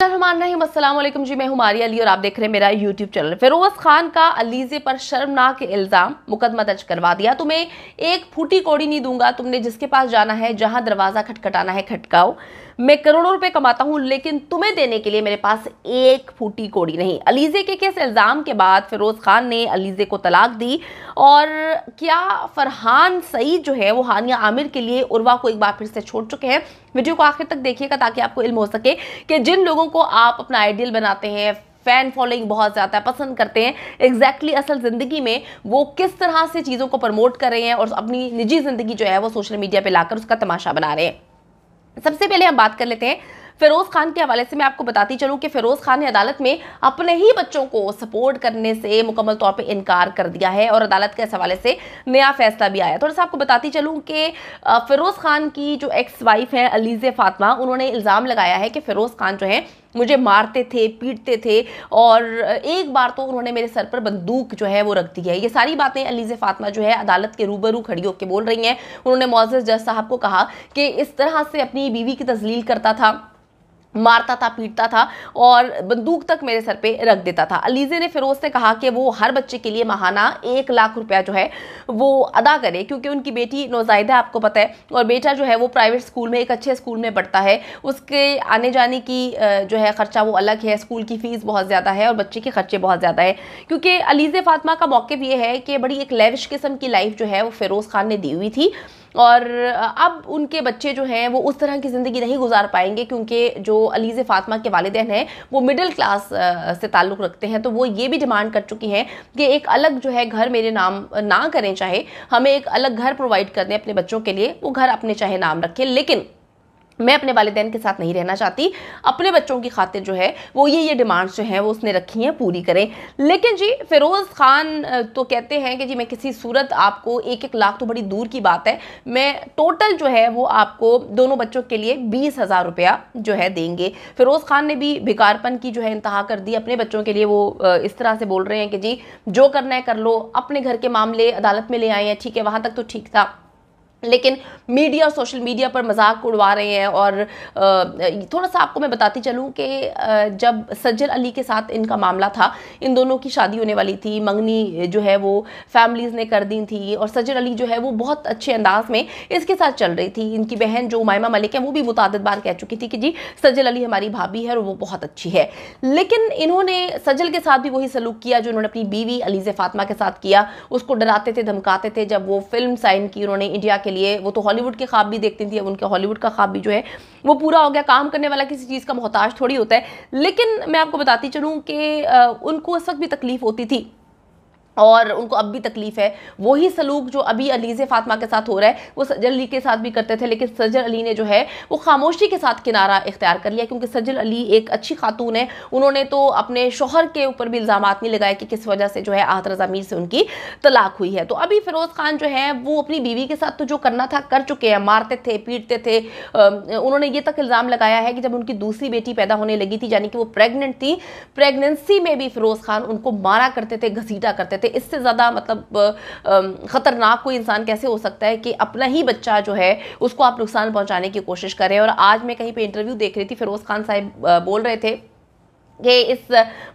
असलम जी मैं हमारी अली और आप देख रहे हैं मेरा यूट्यूब चैनल फिरोज खान का अलीजे पर शर्मनाक इल्ज़ाम मुकदमा दर्ज करवा दिया तुम्हें एक फूटी कोड़ी नहीं दूंगा तुमने जिसके पास जाना है जहां दरवाज़ा खटखटाना है खटकाओ मैं करोड़ों रुपए कमाता हूं लेकिन तुम्हें देने के लिए मेरे पास एक फूटी कोड़ी नहीं अलीजे के केस इल्ज़ाम के बाद फिरोज़ खान ने अलीजे को तलाक दी और क्या फरहान सईद जो है वो हानिया आमिर के लिए उर्वा को एक बार फिर से छोड़ चुके हैं वीडियो को आखिर तक देखिएगा ताकि आपको इल्म हो सके कि जिन लोगों को आप अपना आइडियल बनाते हैं फैन फॉलोइंग बहुत ज़्यादा पसंद करते हैं एग्जैक्टली exactly असल ज़िंदगी में वो किस तरह से चीज़ों को प्रमोट कर रहे हैं और अपनी निजी ज़िंदगी जो है वो सोशल मीडिया पे लाकर उसका तमाशा बना रहे हैं सबसे पहले हम बात कर लेते हैं फिरोज खान के हवाले से मैं आपको बताती चलूँ कि फिरोज खान ने अदालत में अपने ही बच्चों को सपोर्ट करने से मुकम्मल तौर पर इनकार कर दिया है और अदालत के इस हवाले से नया फैसला भी आया थोड़ा सा आपको बताती चलूँ कि फिरोज खान की जो एक्स वाइफ है अलीज़ फातमा उन्होंने इल्ज़ाम लगाया है कि फिरोज खान जो है मुझे मारते थे पीटते थे और एक बार तो उन्होंने मेरे सर पर बंदूक जो है वो रख दी है ये सारी बातें अलीज़ फातमा जो है अदालत के रूबरू खड़ी होकर बोल रही हैं उन्होंने मोजस जज साहब को कहा कि इस तरह से अपनी बीवी की तजलील करता था मारता था पीटता था और बंदूक तक मेरे सर पे रख देता था अलीजे ने फिरोज से कहा कि वो हर बच्चे के लिए महाना एक लाख रुपया जो है वो अदा करे क्योंकि उनकी बेटी नौजायदा आपको पता है और बेटा जो है वो प्राइवेट स्कूल में एक अच्छे स्कूल में पढ़ता है उसके आने जाने की जो है ख़र्चा वो अलग है स्कूल की फ़ीस बहुत ज़्यादा है और बच्चे के खर्चे बहुत ज़्यादा है क्योंकि अलीजे फातमा का मौक़ ये है कि बड़ी एक लेविश किस्म की लाइफ जो है वो फ़िरोज़ खान ने दी हुई थी और अब उनके बच्चे जो हैं वो उस तरह की ज़िंदगी नहीं गुजार पाएंगे क्योंकि जो अलीज़ फातमा के वालदे हैं वो मिडिल क्लास से ताल्लुक़ रखते हैं तो वो ये भी डिमांड कर चुकी हैं कि एक अलग जो है घर मेरे नाम ना करें चाहे हमें एक अलग घर प्रोवाइड कर दें अपने बच्चों के लिए वो घर अपने चाहे नाम रखें लेकिन मैं अपने वालदेन के साथ नहीं रहना चाहती अपने बच्चों की खातिर जो है वो ये ये डिमांड्स जो हैं वो उसने रखी हैं पूरी करें लेकिन जी फिरोज़ ख़ान तो कहते हैं कि जी मैं किसी सूरत आपको एक एक लाख तो बड़ी दूर की बात है मैं टोटल जो है वो आपको दोनों बच्चों के लिए बीस हज़ार रुपया जो है देंगे फिरोज़ ख़ान ने भी भिकारपन की जो है इंतहा कर दी अपने बच्चों के लिए वो इस तरह से बोल रहे हैं कि जी जो करना है कर लो अपने घर के मामले अदालत में ले आए हैं ठीक है वहाँ तक तो ठीक था लेकिन मीडिया और सोशल मीडिया पर मजाक उड़वा रहे हैं और थोड़ा सा आपको मैं बताती चलूं कि जब सज्जल अली के साथ इनका मामला था इन दोनों की शादी होने वाली थी मंगनी जो है वो फैमिलीज़ ने कर दी थी और सज्जल अली जो है वो बहुत अच्छे अंदाज में इसके साथ चल रही थी इनकी बहन जो मायमा मलिक है वो भी मुतद बार कह चुकी थी कि जी सज्जल अली हमारी भाभी है और वो बहुत अच्छी है लेकिन इन्होंने सज्जल के साथ भी वही सलूक किया जो इन्होंने अपनी बीवी अलीज़ फातमा के साथ किया उसको डराते थे धमकाते थे जब वो फिल्म साइन की उन्होंने इंडिया के के लिए वो तो हॉलीवुड के ख्वाब भी देखती थी अब उनके हॉलीवुड का ख्वाब भी जो है वो पूरा हो गया काम करने वाला किसी चीज़ का मोहताज थोड़ी होता है लेकिन मैं आपको बताती चलूँ कि उनको उस वक्त भी तकलीफ़ होती थी और उनको अब भी तकलीफ़ है वही सलूक जो अभी अलीज़ फातमा के साथ हो रहा है वो सजल अली के साथ भी करते थे लेकिन सजल अली ने जो है वो खामोशी के साथ किनारा इख्तियार कर लिया क्योंकि सजल अली एक अच्छी खातून है उन्होंने तो अपने शोहर के ऊपर भी इल्ज़ाम नहीं लगाए कि किस वजह से जो है आहत रजा मीर से उनकी तलाक हुई है तो अभी फ़िरोज़ खान जो है वो अपनी बीवी के साथ तो जो करना था कर चुके हैं मारते थे पीटते थे उन्होंने ये तक इल्ज़ाम लगाया है कि जब उनकी दूसरी बेटी पैदा होने लगी थी यानी कि वो प्रेगनेंट थी प्रेगनेंसी में भी फ़िरोज़ खान उनको मारा करते थे घसीटा करते थे सकते इससे ज़्यादा मतलब ख़तरनाक कोई इंसान कैसे हो सकता है कि अपना ही बच्चा जो है उसको आप नुकसान पहुँचाने की कोशिश करें और आज मैं कहीं पर इंटरव्यू देख रही थी फिरोज़ खान साहब बोल रहे थे कि इस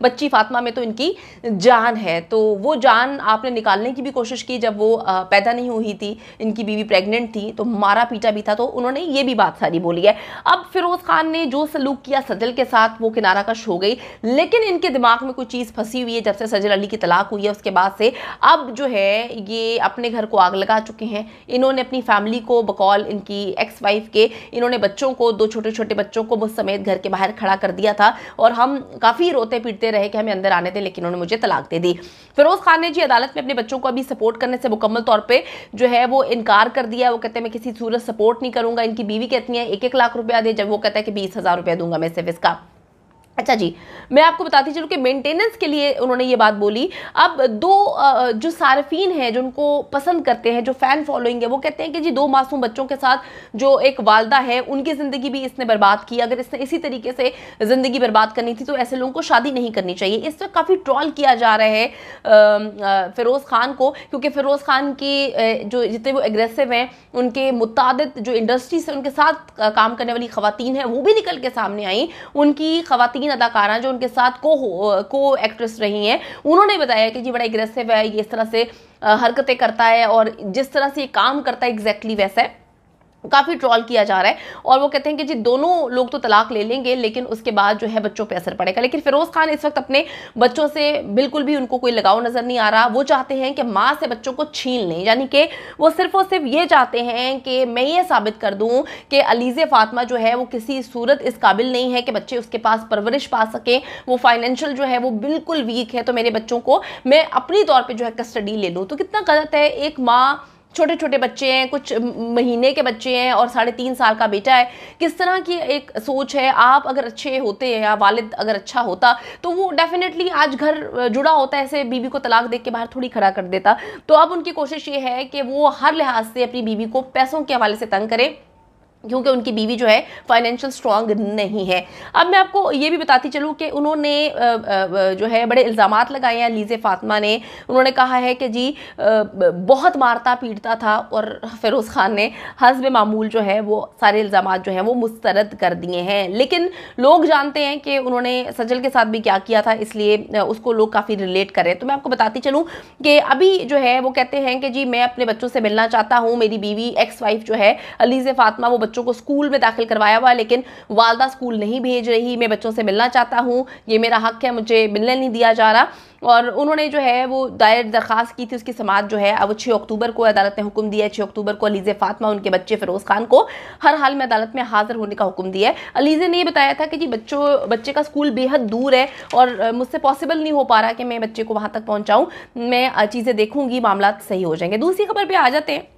बच्ची फातिमा में तो इनकी जान है तो वो जान आपने निकालने की भी कोशिश की जब वो पैदा नहीं हुई थी इनकी बीवी प्रेग्नेंट थी तो मारा पीटा भी था तो उन्होंने ये भी बात सारी बोली है अब फिरोज़ खान ने जो सलूक किया सजल के साथ वो किनारा कश हो गई लेकिन इनके दिमाग में कोई चीज़ फंसी हुई है जब से सजल अली की तलाक हुई है उसके बाद से अब जो है ये अपने घर को आग लगा चुके हैं इन्होंने अपनी फैमिली को बकौल इनकी एक्स वाइफ के इन्होंने बच्चों को दो छोटे छोटे बच्चों को मुझ समेत घर के बाहर खड़ा कर दिया था और हम काफ़ी रोते पीटते रहे कि हमें अंदर आने थे लेकिन उन्होंने मुझे तलाक दे दी फिरोज खान ने जी अदालत में अपने बच्चों को अभी सपोर्ट करने से मुकम्मल तौर पर जो है वो इनकार कर दिया वो कहते हैं मैं किसी सूरत सपोर्ट नहीं करूंगा इनकी बीवी कहती है एक एक लाख रुपया दे जब वो कहता है कि बीस हज़ार रुपया दूंगा मैं सिर्फ इसका अच्छा जी मैं आपको बताती चलूँ कि मेंटेनेंस के लिए उन्होंने ये बात बोली अब दो जो सार्फिन हैं जो उनको पसंद करते हैं जो फ़ैन फॉलोइंग है वो कहते हैं कि जी दो मासूम बच्चों के साथ जो एक वालदा है उनकी ज़िंदगी भी इसने बर्बाद की अगर इसने इसी तरीके से ज़िंदगी बर्बाद करनी थी तो ऐसे लोगों को शादी नहीं करनी चाहिए इस वक्त काफ़ी ट्रॉल किया जा रहा है फ़िरोज़ ख़ान को क्योंकि फ़िरोज़ ख़ान की जो जितने वो एग्रेसिव हैं उनके मुताद जो इंडस्ट्रीज हैं उनके साथ काम करने वाली ख़वान हैं वो भी निकल के सामने आई उनकी ख़वान तीन अदाकारा जो उनके साथ को को एक्ट्रेस रही हैं उन्होंने बताया कि जी बड़ा एग्रेसिव है ये इस तरह से हरकतें करता है और जिस तरह से ये काम करता है एग्जैक्टली वैसा है काफ़ी ट्रॉल किया जा रहा है और वो कहते हैं कि जी दोनों लोग तो तलाक ले लेंगे लेकिन उसके बाद जो है बच्चों पे असर पड़ेगा लेकिन फिरोज़ खान इस वक्त अपने बच्चों से बिल्कुल भी उनको कोई लगाव नज़र नहीं आ रहा वो चाहते हैं कि माँ से बच्चों को छीन लें यानी कि वो सिर्फ और सिर्फ ये चाहते हैं कि मैं ये साबित कर दूँ कि अलीज़ फातमा जो है वो किसी सूरत इस काबिल नहीं है कि बच्चे उसके पास परवरिश पा सकें वो फाइनेंशियल जो है वो बिल्कुल वीक है तो मेरे बच्चों को मैं अपनी तौर पर जो है कस्टडी ले लूँ तो कितना गलत है एक माँ छोटे छोटे बच्चे हैं कुछ महीने के बच्चे हैं और साढ़े तीन साल का बेटा है किस तरह की एक सोच है आप अगर अच्छे होते हैं या वालिद अगर अच्छा होता तो वो डेफिनेटली आज घर जुड़ा होता ऐसे बीवी को तलाक देख के बाहर थोड़ी खड़ा कर देता तो अब उनकी कोशिश ये है कि वो हर लिहाज से अपनी बीवी को पैसों के हवाले से तंग करें क्योंकि उनकी बीवी जो है फाइनेंशियल स्ट्रांग नहीं है अब मैं आपको ये भी बताती चलूँ कि उन्होंने जो है बड़े इल्ज़ाम लगाए हैं लीज़े फातमा ने उन्होंने कहा है कि जी बहुत मारता पीटता था और फिरोज़ खान ने हसब मामूल जो है वो सारे इल्ज़ाम जो हैं वो मुस्तरद कर दिए हैं लेकिन लोग जानते हैं कि उन्होंने सजल के साथ भी क्या किया था इसलिए उसको लोग काफ़ी रिलेट करें तो मैं आपको बताती चलूँ कि अभी जो है वो कहते हैं कि जी मैं अपने बच्चों से मिलना चाहता हूँ मेरी बीवी एक्स वाइफ जो है अलीज़ फातमा वो बच्चों को स्कूल में दाखिल करवाया हुआ लेकिन वालदा स्कूल नहीं भेज रही मैं बच्चों से मिलना चाहता हूँ ये मेरा हक है मुझे मिलने नहीं दिया जा रहा और उन्होंने जो है वो दायर दरख्वास्त की थी उसकी समात जो है वो छः अक्टूबर को अदालत ने हुक्म दिया है छः अक्टूबर को अलीज़े फातमा उनके बच्चे फ़िरोज़ खान को हर हाल में अदालत में हाज़िर होने का हुक्म दिया है अलीज़े ने ये बताया था कि जी बच्चों बच्चे का स्कूल बेहद दूर है और मुझसे पॉसिबल नहीं हो पा रहा कि मैं बच्चे को वहाँ तक पहुँचाऊँ मैं चीज़ें देखूँगी मामला सही हो जाएंगे दूसरी खबर पर आ जाते हैं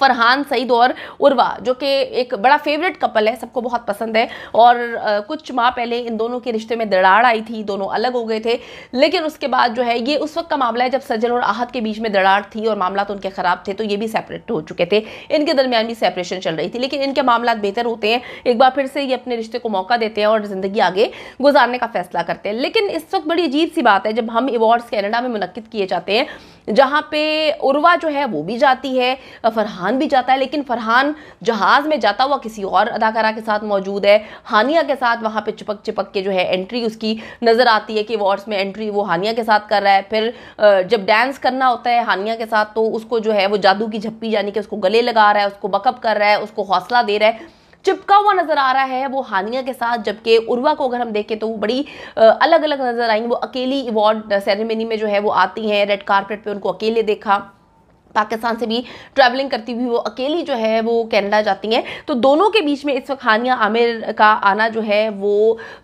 फरहान सईद और उर्वा जो कि एक बड़ा फेवरेट कपल है सबको बहुत पसंद है और कुछ माह पहले इन दोनों के रिश्ते में दड़ाड़ आई थी दोनों अलग हो गए थे लेकिन उसके बाद जो है ये उस वक्त का मामला है जब सजल और आहत के बीच में दड़ाड़ थी और मामला तो उनके ख़राब थे तो ये भी सेपरेट हो चुके थे इनके दरमियान भी सेपरेशन चल रही थी लेकिन इनके मामला बेहतर होते हैं एक बार फिर से ये अपने रिश्ते को मौका देते हैं और ज़िंदगी आगे गुजारने का फैसला करते हैं लेकिन इस वक्त बड़ी अजीब सी बात है जब हम अवार्ड्स कैनेडा में मुनद किए जाते हैं जहाँ पे उर्वा जो है वो भी जाती है फरहान भी जाता है लेकिन फरहान जहाज़ में जाता हुआ किसी और अदाकारा के साथ मौजूद है हानिया के साथ वहाँ पे चिपक चिपक के जो है एंट्री उसकी नज़र आती है कि वार्ड्स में एंट्री वो हानिया के साथ कर रहा है फिर जब डांस करना होता है हानिया के साथ तो उसको जो है वो जादू की झप्पी यानी कि उसको गले लगा रहा है उसको बकअप कर रहा है उसको हौसला दे रहा है चिपका हुआ नजर आ रहा है वो हानिया के साथ जबकि उर्वा को अगर हम देखें तो वो बड़ी अलग अलग नजर आई वो अकेली अवार्ड सेरेमनी में जो है वो आती हैं रेड कारपेट पर उनको अकेले देखा पाकिस्तान से भी ट्रैवलिंग करती हुई वो अकेली जो है वो कनाडा जाती हैं तो दोनों के बीच में इस वक्त हानिया आमिर का आना जो है वो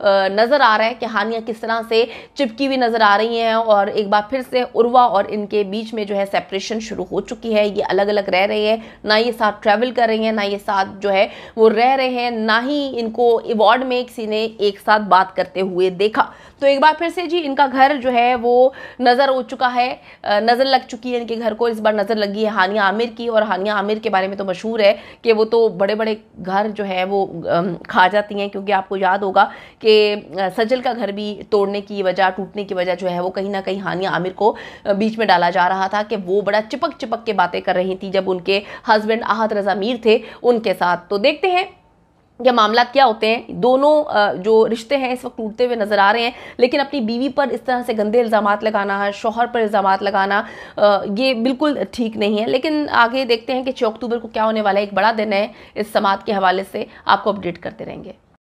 नज़र आ रहा है कि हानिया किस तरह से चिपकी हुई नज़र आ रही हैं और एक बार फिर से उर्वा और इनके बीच में जो है सेपरेशन शुरू हो चुकी है ये अलग अलग रह रही है ना ये साथ ट्रैवल कर रही हैं ना ये साथ जो है वो रह रहे हैं ना ही इनको अवार्ड में किसी ने एक साथ बात करते हुए देखा तो एक बार फिर से जी इनका घर जो है वो नज़र हो चुका है नज़र लग चुकी है इनके घर को इस बार नज़र नज़र लगी है हानिया आमिर की और हानिया आमिर के बारे में तो मशहूर है कि वो तो बड़े बड़े घर जो है वो खा जाती हैं क्योंकि आपको याद होगा कि सजल का घर भी तोड़ने की वजह टूटने की वजह जो है वो कहीं ना कहीं हानिया आमिर को बीच में डाला जा रहा था कि वो बड़ा चिपक चिपक के बातें कर रही थी जब उनके हस्बैंड आहत रजा मीर थे उनके साथ तो देखते हैं या मामला क्या होते हैं दोनों जो रिश्ते हैं इस वक्त टूटते हुए नज़र आ रहे हैं लेकिन अपनी बीवी पर इस तरह से गंदे इल्ज़ाम लगाना है शोहर पर इल्ज़ाम लगाना ये बिल्कुल ठीक नहीं है लेकिन आगे देखते हैं कि छः अक्टूबर को क्या होने वाला है एक बड़ा दिन है इस समात के हवाले से आपको अपडेट करते रहेंगे